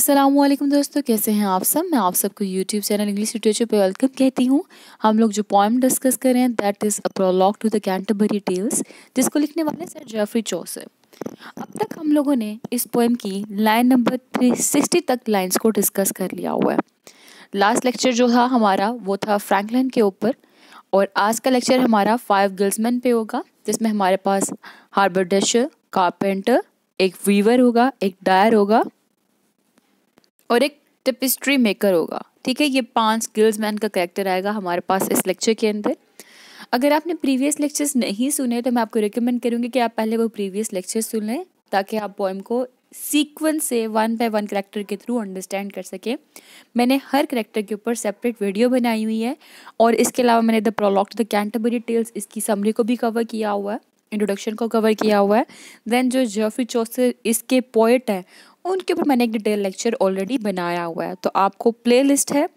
अस्सलाम वालेकुम दोस्तों कैसे हैं आप सब मैं आप सबको यूट्यूब चैनल इंग्लिश लिटरेचर पर वेलकम कहती हूँ हम लोग जो पॉइम डिस्कस कर रहे हैं that is a prologue to the Canterbury Tales जिसको लिखने वाले सर जेफरी चौसर अब तक हम लोगों ने इस पोएम की लाइन नंबर थ्री सिक्सटी तक लाइन्स को डिस्कस कर लिया हुआ है लास्ट लेक्चर जो था हमारा वो था फ्रैंकलिन के ऊपर और आज का लेक्चर हमारा फाइव गर्ल्समैन पे होगा जिसमें हमारे पास हार्बर डशर कारपेंटर एक वीवर होगा एक डायर होगा और एक टिपिस्ट्री मेकर होगा ठीक है ये पांच स्किल्स मैन का करेक्टर आएगा हमारे पास इस लेक्चर के अंदर अगर आपने प्रीवियस लेक्चर्स नहीं सुने तो मैं आपको रिकमेंड करूँगी कि आप पहले वो प्रीवियस लेक्चर सुन लें ताकि आप पोएम को सीक्वेंस से वन बाय वन करेक्टर के थ्रू अंडरस्टैंड कर सकें मैंने हर करेक्टर के ऊपर सेपरेट वीडियो बनाई हुई है और इसके अलावा मैंने the prologue the Canterbury Tales इसकी समरी को भी कवर किया हुआ है इंट्रोडक्शन को कवर किया हुआ है देन जो जोफी चौसर इसके पोइट हैं उनके ऊपर मैंने एक डिटेल लेक्चर ऑलरेडी बनाया हुआ है तो आपको प्लेलिस्ट है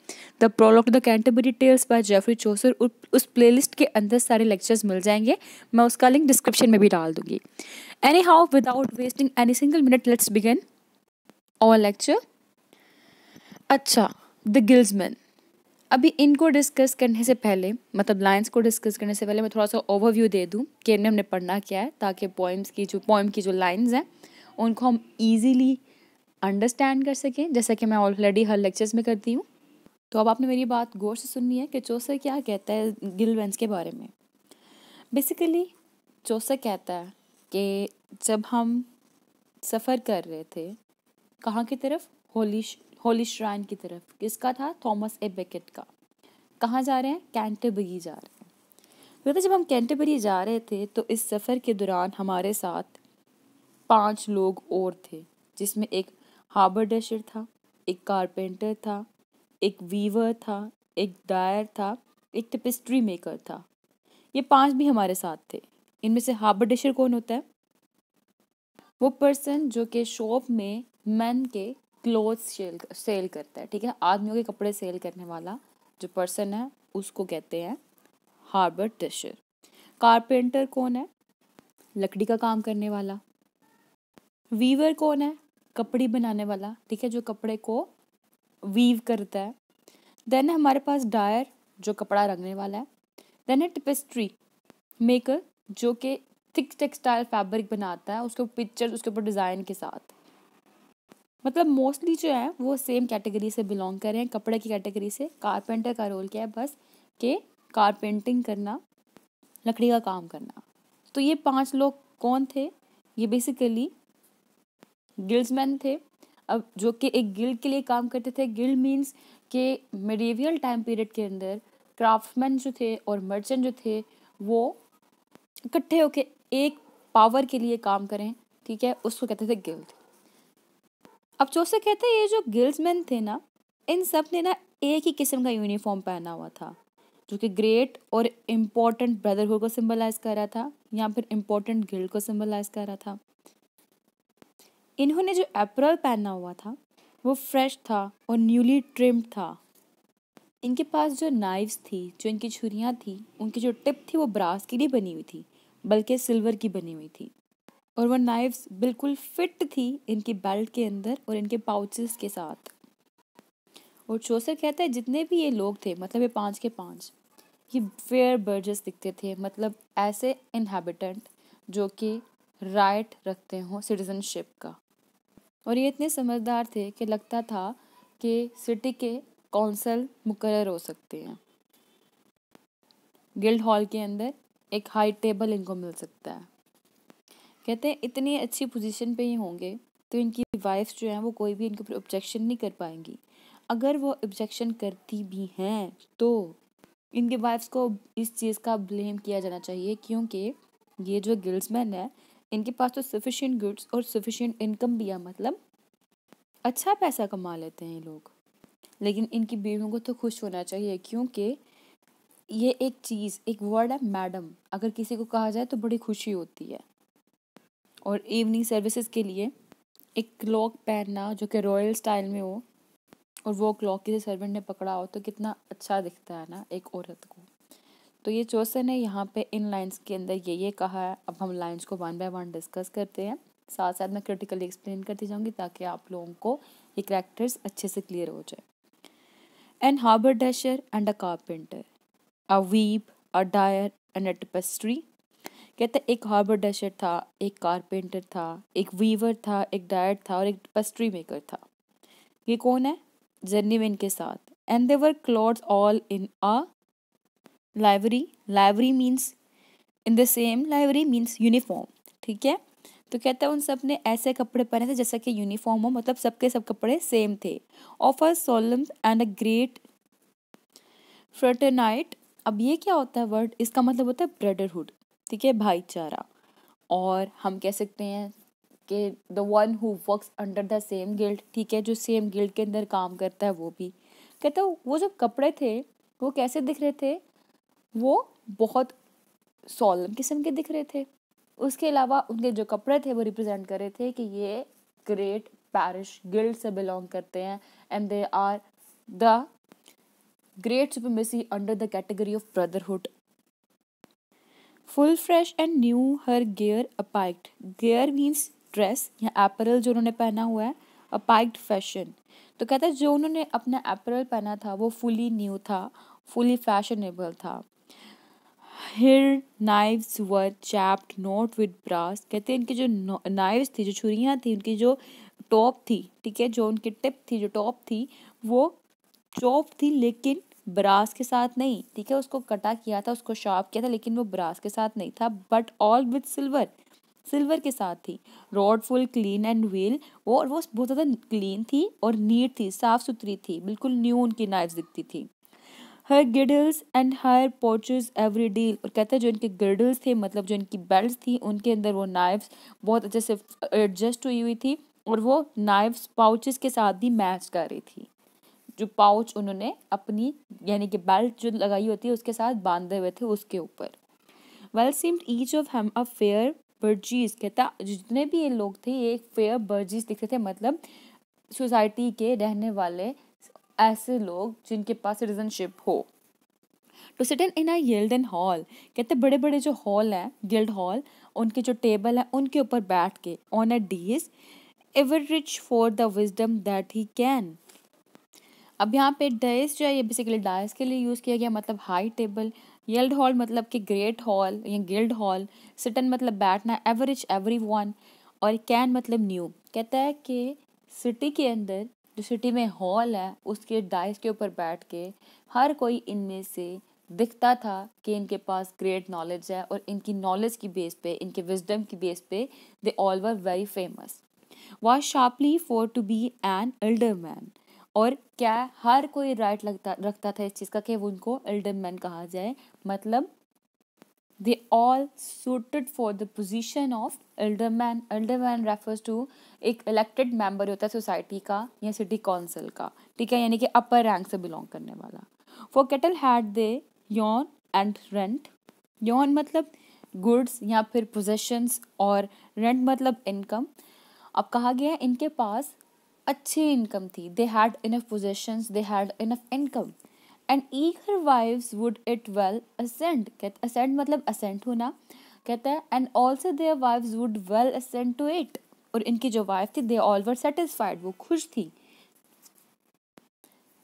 the prologue the Canterbury Tales by Geoffrey Chaucer उस प्लेलिस्ट के अंदर सारे लेक्चर्स मिल जाएंगे मैं उसका लिंक डिस्क्रिप्शन में भी डाल दूंगी anyhow without wasting any single minute let's begin our lecture अच्छा द गिल्समैन अभी इनको डिस्कस करने से पहले मतलब लाइन्स को डिस्कस करने से पहले मैं थोड़ा सा ओवरव्यू दे दूँ कि इन्हें हमने पढ़ना क्या है ताकि पोइम्स की जो पोइम की जो लाइन्स हैं उनको हम इजीली अंडरस्टैंड कर सकें जैसा कि मैं ऑलरेडी हर लेक्चर्स में करती हूँ तो अब आपने मेरी बात गौर से सुननी है कि चौसर क्या कहता है गिलवेंस के बारे में बेसिकली चौसर कहता है कि जब हम सफ़र कर रहे थे कहाँ की तरफ होली होली श्राइन की तरफ किसका था थॉमस ए बेकेट का कहाँ जा रहे हैं कैंटेबरी जा रहे हैं तो जब हम कैंटेबरी जा रहे थे तो इस सफ़र के दौरान हमारे साथ पांच लोग और थे जिसमें एक हार्बर डेशर था एक कारपेंटर था एक वीवर था एक डायर था एक टिपिस्ट्री मेकर था ये पांच भी हमारे साथ थे इनमें से हार्बर डेशर कौन होता है वो पर्सन जो कि शॉप में मैन के क्लोथ सेल सेल करता है ठीक है आदमियों के कपड़े सेल करने वाला जो पर्सन है उसको कहते हैं हार्बर डेशर कारपेंटर कौन है लकड़ी का काम करने वाला वीवर कौन है कपड़ी बनाने वाला ठीक है जो कपड़े को वीव करता है देन हमारे पास डायर जो कपड़ा रंगने वाला है देन है टिपेस्ट्री मेकर जो कि थिक टेक्सटाइल फैब्रिक बनाता है उसके पिक्चर उसके ऊपर डिज़ाइन के साथ मतलब मोस्टली जो है वो सेम कैटेगरी से बिलोंग कर रहे हैं कपड़े की कैटेगरी से कारपेंटर का रोल क्या है बस के कारपेंटिंग करना लकड़ी का काम करना तो ये पांच लोग कौन थे ये बेसिकली गिल्ड्समैन थे अब जो कि एक गिल्ड के लिए काम करते थे गिल्ड मीन्स के मेडिवियल टाइम पीरियड के अंदर क्राफ्टमैन जो थे और मर्चेंट जो थे वो इकट्ठे होके एक पावर के लिए काम करें ठीक है उसको कहते थे गिल्ड अब चौसे कहते हैं ये जो मैन थे ना इन सब ने ना एक ही किस्म का यूनिफॉर्म पहना हुआ था जो कि ग्रेट और इम्पोर्टेंट ब्रदरहुड को सिम्बलाइज कर रहा था या फिर इम्पोर्टेंट गिल्ड को सिम्बलाइज कर रहा था इन्होंने जो अप्रैल पहना हुआ था वो फ्रेश था और न्यूली ट्रिम्ड था इनके पास जो नाइव्स थी जो इनकी छुरियाँ थी उनकी जो टिप थी वो ब्रास की नहीं बनी हुई थी बल्कि सिल्वर की बनी हुई थी और वो नाइव्स बिल्कुल फिट थी इनकी बेल्ट के अंदर और इनके पाउचेस के साथ और चोसर कहता है जितने भी ये लोग थे मतलब ये पाँच के पाँच ये फेयर बर्जस दिखते थे मतलब ऐसे इनहेबिटेंट जो कि राइट रखते हों सिटीजनशिप का और ये इतने समझदार थे कि लगता था कि सिटी के कौंसल मुकर हो सकते हैं गिल्ड हॉल के अंदर एक हाई टेबल इनको मिल सकता है कहते हैं इतनी अच्छी पोजीशन पे ही होंगे तो इनकी वाइफ जो है वो कोई भी इनके ऊपर ऑब्जेक्शन नहीं कर पाएंगी अगर वो ऑब्जेक्शन करती भी हैं तो इनके वाइफ्स को इस चीज़ का ब्लेम किया जाना चाहिए क्योंकि ये जो गिल्ड्समैन है इनके पास तो सफिशियंट गुड्स और सफिशेंट इनकम भी है मतलब अच्छा पैसा कमा लेते हैं लोग लेकिन इनकी बीवियों को तो खुश होना चाहिए क्योंकि ये एक चीज़ एक वर्ड है मैडम अगर किसी को कहा जाए तो बड़ी खुशी होती है और इवनिंग सर्विसेज के लिए एक क्लॉक पहनना जो कि रॉयल स्टाइल में हो और वो क्लॉक किसी सर्वेंट ने पकड़ा हो तो कितना अच्छा दिखता है ना एक औरत को तो ये क्वेश्चन है यहाँ पे इन लाइन्स के अंदर ये ये कहा है अब हम लाइन्स को वन बाय वन डिस्कस करते हैं साथ साथ मैं क्रिटिकली एक्सप्लेन करती जाऊँगी ताकि आप लोगों को ये करेक्टर्स अच्छे से क्लियर हो जाए an haberdasher and a carpenter a webbe a dyer and a tapestry कहते एक हार्बर डशर था एक कारपेंटर था एक वीवर था एक डायर था और एक पेस्ट्री मेकर था ये कौन है जर्नीमैन के साथ and they were cloth all in a livery livery means in the same library means uniform ठीक है तो कहता है उन सब ने ऐसे कपड़े पहने थे जैसा कि यूनिफॉर्म हो मतलब सबके सब कपड़े सेम थे of a solemn and a great fraternity अब ये क्या होता है वर्ड इसका मतलब होता है ब्रदरहुड ठीक है भाईचारा और हम कह सकते हैं कि the one who works under the same guild ठीक है जो सेम गिल्ड के अंदर काम करता है वो भी कहता है वो जो कपड़े थे वो कैसे दिख रहे थे वो बहुत सोलम किस्म के दिख रहे थे उसके अलावा उनके जो कपड़े थे वो रिप्रेजेंट कर रहे थे कि ये ग्रेट पैरिश गिल्ड से बिलोंग करते हैं and they are the great supremacy under the category of brotherhood full fresh and new her gear apiked gear means dress या अपरल जो उन्होंने पहना हुआ है अपाइक्ड फैशन तो कहता है जो उन्होंने अपना अप्रैल पहना था वो फुली न्यू था फुली फैशनेबल था her knives were chaped not with brass कहते हैं इनकी जो नाइव्स थी जो छुरियाँ थी उनकी जो टॉप थी ठीक है जो उनकी टिप थी जो टॉप थी वो चॉप थी लेकिन ब्रास के साथ नहीं ठीक है उसको कटा किया था उसको शार्प किया था लेकिन वो ब्रास के साथ नहीं था but all with silver silver के साथ थी wrought full clean and well वो और वो बहुत ज़्यादा क्लीन थी और नीट थी साफ़ सुथरी थी बिल्कुल न्यू उनकी नाइव्स दिखती थी her girdles and her pouches every deal और कहता है जो इनके गिडल्स थे मतलब जो इनकी बेल्ट थी उनके अंदर वो नाइफ्स बहुत अच्छे से एडजस्ट हुई हुई थी और वो नाइफ्स पाउचेस के साथ भी मैच कर रही थी जो पाउच उन्होंने अपनी यानी कि बेल्ट जो लगाई होती है उसके साथ बांधे हुए थे उसके ऊपर well seemed each of them a fair burgesses कहता जितने भी ये लोग थे ये एक फेयर बर्जीज दिखते थे मतलब सोसाइटी के रहने वाले ऐसे लोग जिनके पास सिटीजनशिप हो to sit in in guild guild hall कहते बड़े बड़े जो हॉल हैं गिल्ड हॉल उनके जो टेबल हैं उनके ऊपर बैठ के on a dais ever rich for the wisdom that he can अब यहाँ पे डाइस जो है ये बेसिकली डाइस के लिए यूज़ किया गया मतलब हाई टेबल येल्ड हॉल मतलब कि ग्रेट हॉल या गिल्ड हॉल सिटन मतलब बैठना एवरेज एवरी वन और कैन मतलब न्यू कहता है कि सिटी के अंदर जो सिटी में हॉल है उसके डाइस के ऊपर बैठ के हर कोई इनमें से दिखता था कि इनके पास ग्रेट नॉलेज है और इनकी नॉलेज की बेस पे इनके विजडम की बेस पे they all were very famous was sharply for to be an alderman और क्या हर कोई राइट लगता रखता था इस चीज़ का कि उनको एल्डर मैन कहा जाए मतलब they all suited for the position of alderman alderman refers to एक इलेक्टेड मेंबर होता है सोसाइटी का या सिटी काउंसिल का ठीक है यानी कि अपर रैंक से बिलोंग करने वाला फॉर कैटल हैड दे यौन एंड रेंट यौन मतलब गुड्स या फिर पोजेशंस और रेंट मतलब इनकम अब कहा गया है इनके पास अच्छी इनकम थी they had enough possessions they had enough income and eager wives would it well assent कहते असेंट मतलब असेंट होना कहता है and also their wives would well assent to it और इनकी जो वाइफ थी दे ऑल वर सेटिस्फाइड वो खुश थी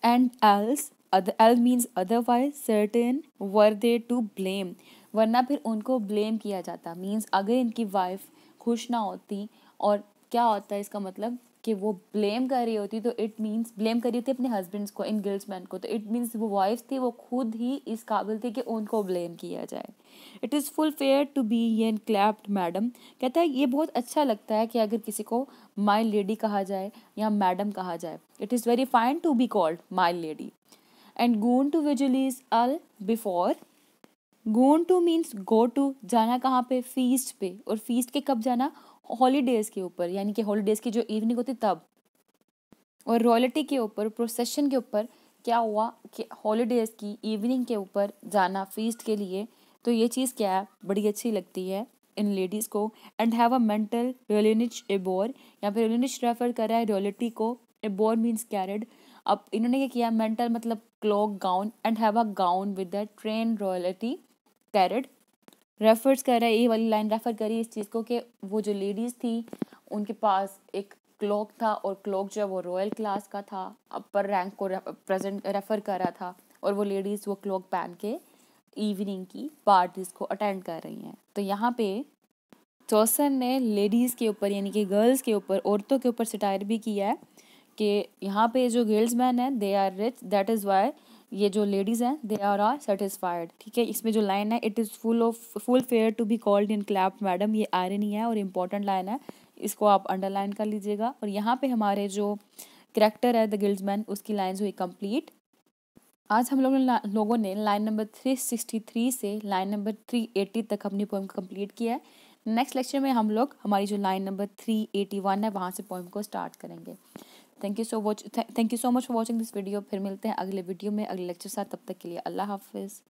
एंड एल्स एल means otherwise certain were they to blame वरना फिर उनको ब्लेम किया जाता मीन्स अगर इनकी वाइफ खुश ना होती और क्या होता है इसका मतलब कि वो ब्लेम कर रही होती तो इट मीन्स ब्लेम कर रही होती अपने हस्बैंड्स को इन गर्ल्स मैन को तो इट मीन्स वो वाइफ थी वो खुद ही इस काबिल थी कि उनको ब्लेम किया जाए it is full fair to be an clapped madam कहता है ये बहुत अच्छा लगता है कि अगर किसी को माई लेडी कहा जाए या मैडम कहा जाए it is very fine to be called my lady and gone to vigils all before gone to means go to जाना कहाँ पे फीस पे और फीस के कब जाना हॉलीडेज़ के ऊपर यानी कि हॉलीडेज़ की जो इवनिंग होती तब और रॉयल्टी के ऊपर प्रोसेशन के ऊपर क्या हुआ कि हॉलीडेज़ की इवनिंग के ऊपर जाना फीस्ट के लिए तो ये चीज़ क्या है बड़ी अच्छी लगती है इन लेडीज़ को एंड हैव अ मेंटल रोलिनिच एबोर यहाँ पर रोलिनिच रेफर कर रहा है रोलिटी को एबोर मीन्स कैरड अब इन्होंने क्या किया मेंटल मतलब cloak gown and have a gown with the train royalty carried refers कर रहा है ये वाली लाइन रेफ़र करी इस चीज़ को कि वो जो लेडीज़ थी उनके पास एक क्लॉक था और क्लॉक जो है वो रॉयल क्लास का था अपर रैंक को प्रेजेंट रेफ़र कर रहा था और वो लेडीज़ वो क्लॉक पहन के इवनिंग की पार्टीज़ को अटेंड कर रही हैं तो यहाँ पे चौसन ने लेडीज़ के ऊपर यानी कि गर्ल्स के ऊपर औरतों के ऊपर सटायर भी किया है कि यहाँ पे जो गर्ल्स मैन है they are rich that is why ये जो लेडीज़ हैं दे आर आर सेटिस्फाइड ठीक है इसमें जो लाइन है it is full of full fair to be called in clap madam ये आयरनी है और इम्पॉर्टेंट लाइन है इसको आप अंडरलाइन कर लीजिएगा और यहाँ पे हमारे जो करेक्टर है द मैन उसकी लाइन हुई कम्प्लीट आज हम लोग लोगों ने line number three sixty three से लाइन नंबर थ्री एटी तक अपनी पोइम कंप्लीट किया है नेक्स्ट लेक्चर में हम लोग हमारी जो line number three eighty one है वहाँ से पोइम को स्टार्ट करेंगे thank you so watch thank you so much for watching this video फिर मिलते हैं अगले वीडियो में अगले लेक्चर साथ तब तक के लिए अल्लाह हाफिज़